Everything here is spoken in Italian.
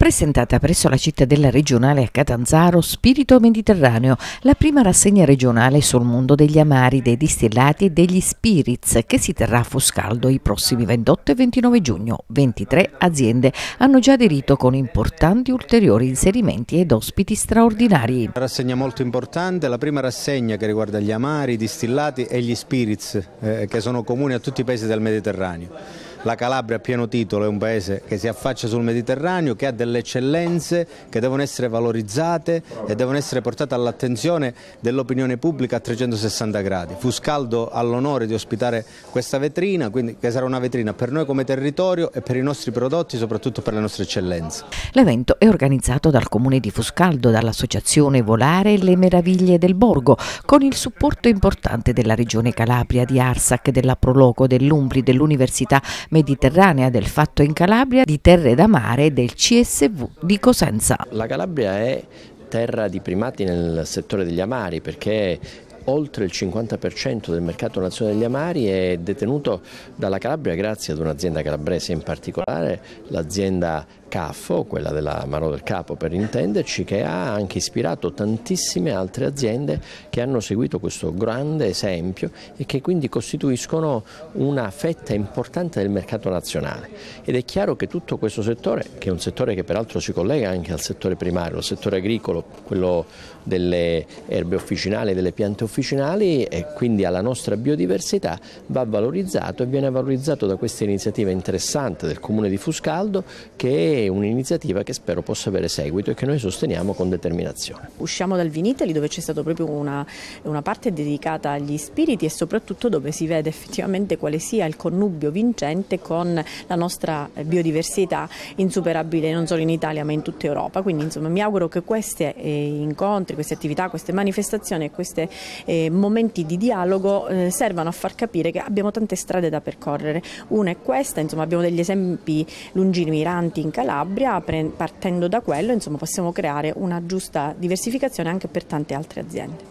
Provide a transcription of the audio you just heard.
presentata presso la cittadella regionale a Catanzaro Spirito Mediterraneo, la prima rassegna regionale sul mondo degli amari, dei distillati e degli spirits che si terrà a Foscaldo i prossimi 28 e 29 giugno. 23 aziende hanno già aderito con importanti ulteriori inserimenti ed ospiti straordinari. Una rassegna molto importante, la prima rassegna che riguarda gli amari, i distillati e gli spirits eh, che sono comuni a tutti i paesi del Mediterraneo la Calabria a pieno titolo è un paese che si affaccia sul Mediterraneo, che ha delle eccellenze che devono essere valorizzate e devono essere portate all'attenzione dell'opinione pubblica a 360 gradi. Fuscaldo ha l'onore di ospitare questa vetrina, quindi che sarà una vetrina per noi come territorio e per i nostri prodotti, soprattutto per le nostre eccellenze. L'evento è organizzato dal Comune di Fuscaldo, dall'associazione Volare Le Meraviglie del Borgo, con il supporto importante della Regione Calabria, di Arsac, della Prologo, dell'Umbri, dell'Università mediterranea del fatto in Calabria di Terre da Mare del CSV di Cosenza. La Calabria è terra di primati nel settore degli amari perché oltre il 50% del mercato nazionale degli amari è detenuto dalla Calabria grazie ad un'azienda calabrese in particolare, l'azienda CAFO, quella della Mano del Capo per intenderci, che ha anche ispirato tantissime altre aziende che hanno seguito questo grande esempio e che quindi costituiscono una fetta importante del mercato nazionale. Ed è chiaro che tutto questo settore, che è un settore che peraltro si collega anche al settore primario, al settore agricolo, quello delle erbe officinali, delle piante officinali, officinali e quindi alla nostra biodiversità va valorizzato e viene valorizzato da questa iniziativa interessante del Comune di Fuscaldo che è un'iniziativa che spero possa avere seguito e che noi sosteniamo con determinazione. Usciamo dal Vinitali dove c'è stata proprio una, una parte dedicata agli spiriti e soprattutto dove si vede effettivamente quale sia il connubio vincente con la nostra biodiversità insuperabile non solo in Italia ma in tutta Europa. Quindi insomma mi auguro che questi eh, incontri, queste attività, queste manifestazioni e queste eh, momenti di dialogo eh, servano a far capire che abbiamo tante strade da percorrere. Una è questa, insomma, abbiamo degli esempi lungimiranti in Calabria, partendo da quello insomma, possiamo creare una giusta diversificazione anche per tante altre aziende.